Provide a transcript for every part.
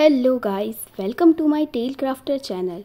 hello guys welcome to my tale crafter channel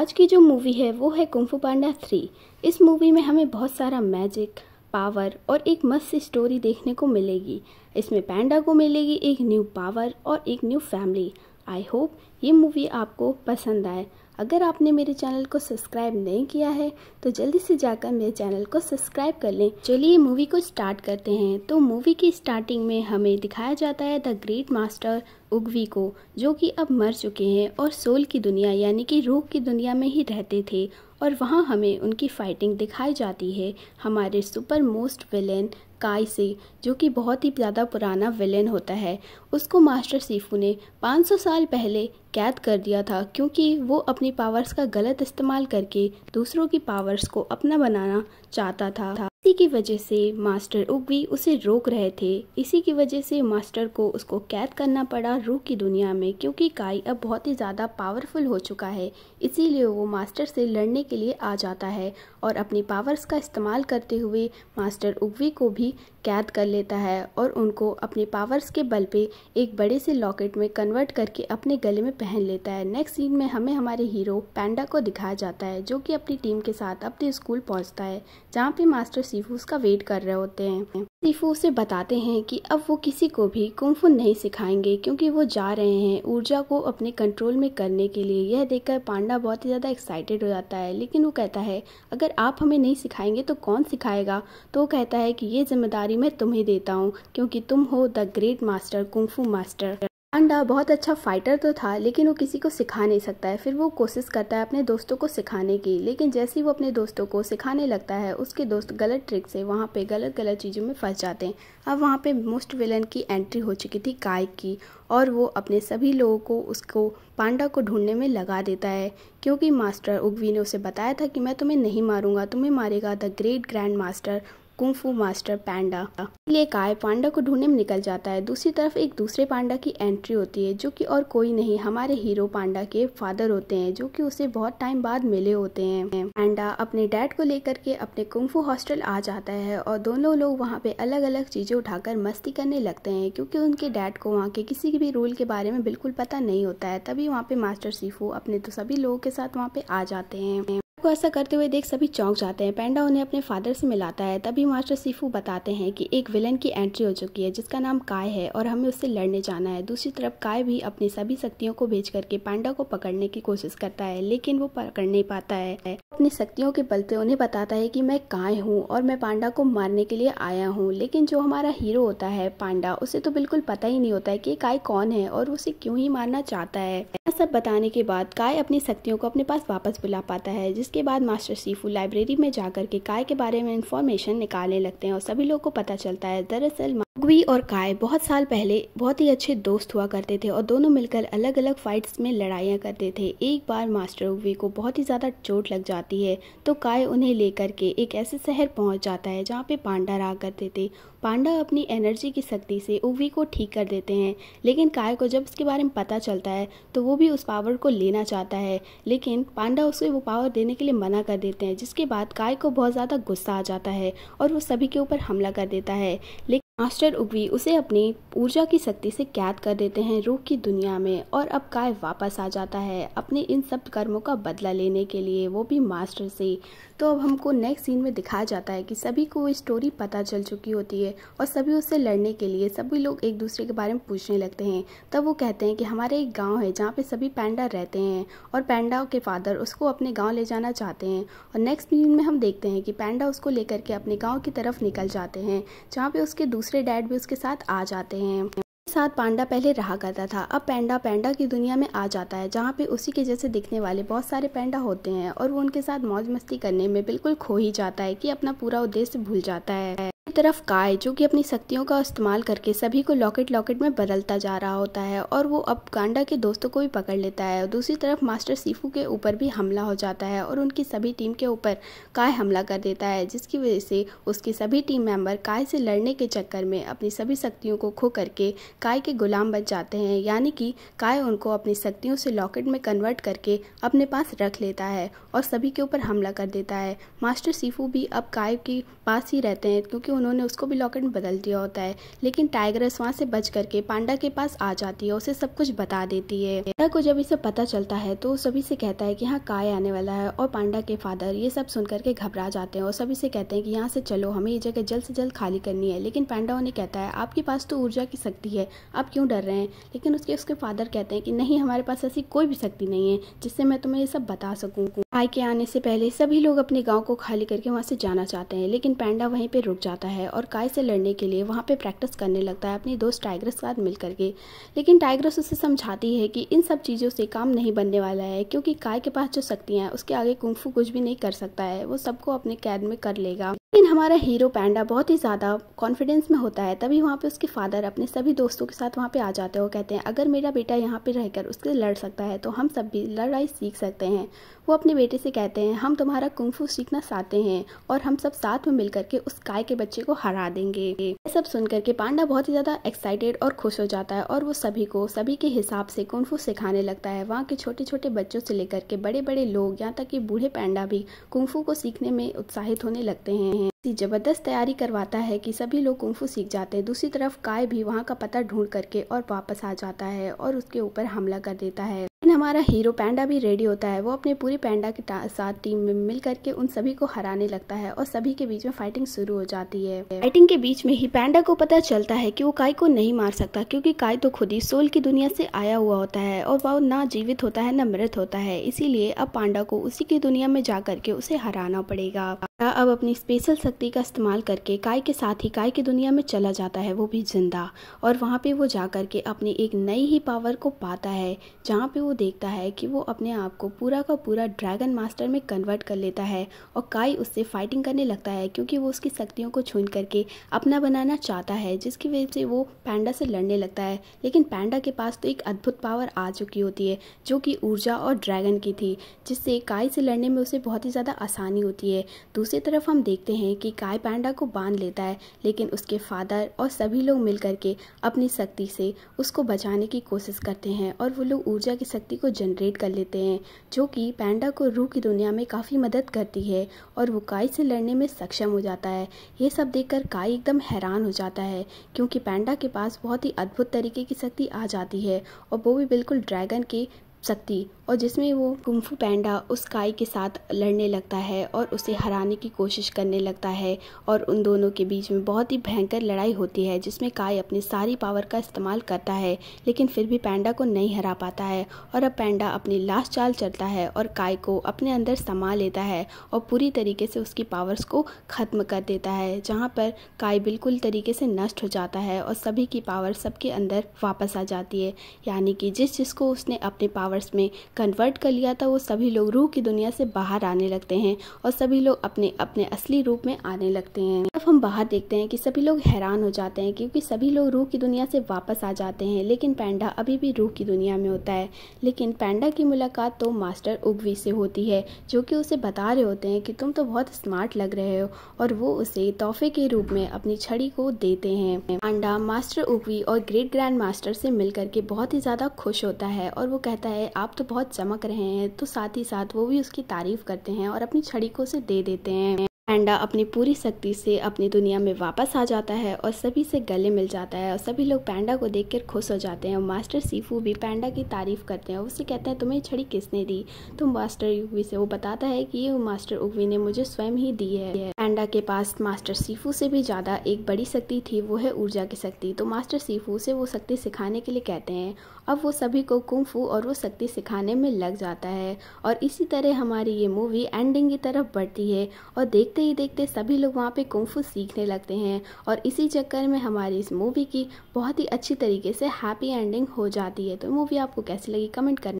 आज की जो मूवी है वो है कुंफू पांडा थ्री इस मूवी में हमें बहुत सारा मैजिक पावर और एक मस्त स्टोरी देखने को मिलेगी इसमें पांडा को मिलेगी एक न्यू पावर और एक न्यू फैमिली आई होप ये मूवी आपको पसंद आए अगर आपने मेरे चैनल को सब्सक्राइब नहीं किया है तो जल्दी से जाकर मेरे चैनल को सब्सक्राइब कर लें चलिए मूवी को स्टार्ट करते हैं तो मूवी की स्टार्टिंग में हमें दिखाया जाता है द ग्रेट मास्टर उगवी को जो कि अब मर चुके हैं और सोल की दुनिया यानी कि रूह की दुनिया में ही रहते थे और वहाँ हमें उनकी फाइटिंग दिखाई जाती है हमारे सुपर मोस्ट विलेन काय से जो कि बहुत ही ज़्यादा पुराना विलेन होता है उसको मास्टर सीफू ने 500 साल पहले कैद कर दिया था क्योंकि वो अपनी पावर्स का गलत इस्तेमाल करके दूसरों की पावर्स को अपना बनाना चाहता था इसी की वजह से मास्टर उगवी उसे रोक रहे थे इसी की वजह से मास्टर को उसको कैद करना पड़ा रूह की दुनिया में क्योंकि काई अब बहुत ही ज़्यादा पावरफुल हो चुका है इसीलिए वो मास्टर से लड़ने के लिए आ जाता है और अपनी पावर्स का इस्तेमाल करते हुए मास्टर उगवी को भी कैद कर लेता है और उनको अपने पावर्स के बल पर एक बड़े से लॉकेट में कन्वर्ट करके अपने गले में पहन लेता है नेक्स्ट सीन में हमें हमारे हीरो पैंडा को दिखाया जाता है जो कि अपनी टीम के साथ अपने स्कूल पहुंचता है जहाँ पे मास्टर सीफू उसका वेट कर रहे होते हैं सीफू उसे बताते हैं कि अब वो किसी को भी कुंफू नहीं सिखाएंगे क्योंकि वो जा रहे हैं ऊर्जा को अपने कंट्रोल में करने के लिए यह देखकर पांडा बहुत ही ज़्यादा एक्साइटेड हो जाता है लेकिन वो कहता है अगर आप हमें नहीं सिखाएंगे तो कौन सिखाएगा तो वो कहता है कि ये जिम्मेदारी मैं तुम्हें देता हूँ क्योंकि तुम हो the great master kung fu master अंडा uh, बहुत अच्छा फाइटर तो था लेकिन वो किसी को सिखा नहीं सकता है फिर वो कोशिश करता है अपने दोस्तों को सिखाने की लेकिन जैसे ही वो अपने दोस्तों को सिखाने लगता है उसके दोस्त गलत ट्रिक से वहाँ पे गलत गलत चीज़ों में फंस जाते हैं अब वहाँ पे मोस्ट विलन की एंट्री हो चुकी थी काय की और वो अपने सभी लोगों को उसको पांडा को ढूंढने में लगा देता है क्योंकि मास्टर उगवी ने उसे बताया था कि मैं तुम्हें नहीं मारूंगा तुम्हें मारेगा the great grand master kung fu master panda इसलिए काय पांडा को ढूंढने में निकल जाता है दूसरी तरफ एक दूसरे पांडा की एंट्री होती है जो कि और कोई नहीं हमारे हीरो पांडा के फादर होते हैं जो कि उसे बहुत टाइम बाद मिले होते हैं पांडा अपने डैड को लेकर के अपने कुंफू हॉस्टल आ जाता है और दोनों लोग वहाँ पे अलग अलग चीजें उठाकर मस्ती करने लगते हैं क्योंकि उनके डैड को वहाँ के किसी भी रूल के बारे में बिल्कुल पता नहीं होता है तभी वहाँ पे मास्टर सीफू अपने तो सभी लोगों के साथ वहाँ पे आ जाते हैं को ऐसा करते हुए देख सभी चौंक जाते हैं पैंडा उन्हें अपने फादर से मिलाता है तभी मास्टर सिफू बताते हैं कि एक विलन की एंट्री हो चुकी है जिसका नाम काय है और हमें उससे लड़ने जाना है दूसरी तरफ काय भी अपनी सभी शक्तियों को भेज करके पांडा को पकड़ने की कोशिश करता है लेकिन वो पकड़ नहीं पाता है अपनी शक्तियों के बलते उन्हें बताता है कि मैं काय हूँ और मैं पांडा को मारने के लिए आया हूँ लेकिन जो हमारा हीरो होता है पांडा उसे तो बिल्कुल पता ही नहीं होता है कि काय कौन है और उसे क्यों ही मारना चाहता है सब बताने के बाद काय अपनी शक्तियों को अपने पास वापस बुला पाता है जिस इसके बाद मास्टर सीफू लाइब्रेरी में जाकर के काय के बारे में इंफॉर्मेशन निकालने लगते हैं और सभी लोग को पता चलता है दरअसल गुगवी और काय बहुत साल पहले बहुत ही अच्छे दोस्त हुआ करते थे और दोनों मिलकर अलग अलग फाइट्स में लड़ाइयाँ करते थे एक बार मास्टर उगवी को बहुत ही ज़्यादा चोट लग जाती है तो काय उन्हें लेकर के एक ऐसे शहर पहुँच जाता है जहाँ पे पांडा रहा करते थे पांडा अपनी एनर्जी की शक्ति से उगवी को ठीक कर देते हैं लेकिन काय को जब उसके बारे में पता चलता है तो वो भी उस पावर को लेना चाहता है लेकिन पांडा उसे वो पावर देने के लिए मना कर देते हैं जिसके बाद काय को बहुत ज़्यादा गुस्सा आ जाता है और वो सभी के ऊपर हमला कर देता है लेकिन मास्टर उग्वी उसे अपनी ऊर्जा की शक्ति से कैद कर देते हैं रूह की दुनिया में और अब काय वापस आ जाता है अपने इन सब कर्मों का बदला लेने के लिए वो भी मास्टर से तो अब हमको नेक्स्ट सीन में दिखाया जाता है कि सभी को वो स्टोरी पता चल चुकी होती है और सभी उससे लड़ने के लिए सभी लोग एक दूसरे के बारे में पूछने लगते हैं तब वो कहते हैं कि हमारे एक गाँव है जहाँ पर सभी पैंडा रहते हैं और पैंडा के फादर उसको अपने गाँव ले जाना चाहते हैं और नेक्स्ट सीन में हम देखते हैं कि पैंडा उसको लेकर के अपने गाँव की तरफ निकल जाते हैं जहाँ पर उसके दूसरे दूसरे डैड भी उसके साथ आ जाते हैं साथ पांडा पहले रहा करता था अब पैंडा पैंडा की दुनिया में आ जाता है जहाँ पे उसी के जैसे दिखने वाले बहुत सारे पैंडा होते हैं और वो उनके साथ मौज मस्ती करने में बिल्कुल खो ही जाता है कि अपना पूरा उद्देश्य भूल जाता है तरफ काय जो कि अपनी शक्तियों का इस्तेमाल करके सभी को लॉकेट लॉकेट में बदलता जा रहा होता है और वो अब गांडा के दोस्तों को भी पकड़ लेता है दूसरी तरफ मास्टर सीफू के ऊपर भी हमला हो जाता है और उनकी सभी टीम के ऊपर काय हमला कर देता है जिसकी वजह से उसके सभी टीम मेंबर काय से लड़ने के चक्कर में अपनी सभी शक्तियों को खो करके काय के गुलाम बच जाते हैं यानी कि काय उनको अपनी शक्तियों से लॉकेट में कन्वर्ट करके अपने पास रख लेता है और सभी के ऊपर हमला कर देता है मास्टर सीफू भी अब काय के पास ही रहते हैं क्योंकि उन्होंने उसको भी लॉकेट में बदल दिया होता है लेकिन टाइगरस वहाँ से बच करके पांडा के पास आ जाती है उसे सब कुछ बता देती है पांडा को जब इसे पता चलता है तो सभी से कहता है कि यहाँ काय आने वाला है और पांडा के फादर ये सब सुन करके घबरा जाते हैं और सभी से कहते हैं कि यहाँ से चलो हमें ये जगह जल्द से जल्द खाली करनी है लेकिन पांडा उन्हें कहता है आपके पास तो ऊर्जा की शक्ति है आप क्यों डर रहे हैं लेकिन उसके उसके फादर कहते हैं कि नहीं हमारे पास ऐसी कोई भी शक्ति नहीं है जिससे मैं तुम्हें ये सब बता सकूँ आई के आने से पहले सभी लोग अपने गांव को खाली करके वहां से जाना चाहते हैं लेकिन पैंडा वहीं पे रुक जाता है और काय से लड़ने के लिए वहां पे प्रैक्टिस करने लगता है अपनी दोस्त टाइग्रस के साथ मिल करके लेकिन टाइग्रस उसे समझाती है कि इन सब चीज़ों से काम नहीं बनने वाला है क्योंकि काय के पास जो शक्तियाँ हैं उसके आगे कुंफू कुछ भी नहीं कर सकता है वो सबको अपने कैद में कर लेगा लेकिन हमारा हीरो पैंडा बहुत ही ज़्यादा कॉन्फिडेंस में होता है तभी वहाँ पे उसके फादर अपने सभी दोस्तों के साथ वहाँ पे आ जाते हैं और कहते हैं अगर मेरा बेटा यहाँ पे रहकर उसके लड़ सकता है तो हम सब भी लड़ाई सीख सकते हैं वो अपने बेटे से कहते हैं हम तुम्हारा कुंफू सीखना चाहते हैं और हम सब साथ में मिल करके उस काय के बच्चे को हरा देंगे ये सब सुन करके पांडा बहुत ही ज़्यादा एक्साइटेड और खुश हो जाता है और वो सभी को सभी के हिसाब से कुंफू सिखाने लगता है वहाँ के छोटे छोटे बच्चों से लेकर के बड़े बड़े लोग यहाँ तक कि बूढ़े पैंडा भी कुंफू को सीखने में उत्साहित होने लगते हैं हैं जबरदस्त तैयारी करवाता है कि सभी लोग कुंफू सीख जाते हैं दूसरी तरफ काय भी वहाँ का पता ढूंढ करके और वापस आ जाता है और उसके ऊपर हमला कर देता है हमारा हीरो पैंडा भी रेडी होता है वो अपने पूरी पैंडा के साथ टीम में मिल करके उन सभी को हराने लगता है और सभी के बीच में फाइटिंग शुरू हो जाती है फाइटिंग के बीच में ही पैंडा को पता चलता है कि वो काय को नहीं मार सकता क्योंकि काय तो खुद ही सोल की दुनिया से आया हुआ होता है और वह ना जीवित होता है न मृत होता है इसीलिए अब पांडा को उसी की दुनिया में जा करके उसे हराना पड़ेगा अब अपनी स्पेशल शक्ति का इस्तेमाल करके काय के साथ ही काय की दुनिया में चला जाता है वो भी जिंदा और वहाँ पे वो जा कर के अपनी एक नई ही पावर को पाता है जहाँ पे वो देखता है कि वो अपने आप को पूरा का पूरा ड्रैगन मास्टर में कन्वर्ट कर लेता है और काय उससे फाइटिंग करने लगता है क्योंकि वो उसकी शक्तियों को छून करके अपना बनाना चाहता है जिसकी वजह से वो पैंडा से लड़ने लगता है लेकिन पैंडा के पास तो एक अद्भुत पावर आ चुकी होती है जो कि ऊर्जा और ड्रैगन की थी जिससे काय से लड़ने में उसे बहुत ही ज़्यादा आसानी होती है दूसरी दूसरी तरफ हम देखते हैं कि काय पांडा को बांध लेता है लेकिन उसके फादर और सभी लोग मिल करके अपनी शक्ति से उसको बचाने की कोशिश करते हैं और वो लोग ऊर्जा की शक्ति को जनरेट कर लेते हैं जो कि पैंडा को रूह की दुनिया में काफ़ी मदद करती है और वो काय से लड़ने में सक्षम हो जाता है ये सब कर काय एकदम हैरान हो जाता है क्योंकि पैंडा के पास बहुत ही अद्भुत तरीके की शक्ति आ जाती है और वो भी बिल्कुल ड्रैगन की शक्ति और जिसमें वो कुम्फू पैंडा उस काय के साथ लड़ने लगता है और उसे हराने की कोशिश करने लगता है और उन दोनों के बीच में बहुत ही भयंकर लड़ाई होती है जिसमें काय अपनी सारी पावर का इस्तेमाल करता है लेकिन फिर भी पैंडा को नहीं हरा पाता है और अब पैंडा अपनी लास्ट चाल चलता है और काय को अपने अंदर समा लेता है और पूरी तरीके से उसकी पावर्स को ख़त्म कर देता है जहाँ पर काय बिल्कुल तरीके से नष्ट हो जाता है और सभी की पावर सबके अंदर वापस आ जाती है यानी कि जिस जिसको उसने अपने पावर्स में कन्वर्ट कर लिया था वो सभी लोग रूह की दुनिया से बाहर आने लगते हैं और सभी लोग अपने अपने असली रूप में आने लगते हैं तरफ हम बाहर देखते हैं कि सभी लोग हैरान हो जाते हैं क्योंकि सभी लोग रूह की दुनिया से वापस आ जाते हैं लेकिन पैंडा अभी भी रूह की दुनिया में होता है लेकिन पैंडा की मुलाकात तो मास्टर उगवी से होती है जो कि उसे बता रहे होते हैं कि तुम तो बहुत स्मार्ट लग रहे हो और वो उसे तोहफे के रूप में अपनी छड़ी को देते हैं पांडा मास्टर उगवी और ग्रेट ग्रैंड मास्टर से मिल करके बहुत ही ज़्यादा खुश होता है और वो कहता है आप तो बहुत चमक रहे हैं तो साथ ही साथ वो भी उसकी तारीफ करते हैं और अपनी छड़ी को उसे दे देते हैं अंडा अपनी पूरी शक्ति से अपनी दुनिया में वापस आ जाता है और सभी से गले मिल जाता है और सभी लोग पैंडा को देख खुश हो जाते हैं और मास्टर सीफू भी पैंडा की तारीफ़ करते हैं उसे कहते हैं तुम्हें छड़ी किसने दी तो मास्टर उगवी से वो बताता है कि ये मास्टर उगवी ने मुझे स्वयं ही दी है पैंडा के पास मास्टर सीफू से भी ज़्यादा एक बड़ी शक्ति थी वो है ऊर्जा की शक्ति तो मास्टर सीफू से वो शक्ति सिखाने के लिए कहते हैं अब वो सभी को कुंफू और वो शक्ति सिखाने में लग जाता है और इसी तरह हमारी ये मूवी एंडिंग की तरफ बढ़ती है और देखते देखते ही देखते सभी लोग वहाँ पे कुंफू सीखने लगते हैं और इसी चक्कर में हमारी इस मूवी की बहुत ही अच्छी तरीके से हैप्पी एंडिंग हो जाती है तो मूवी आपको कैसी लगी कमेंट करना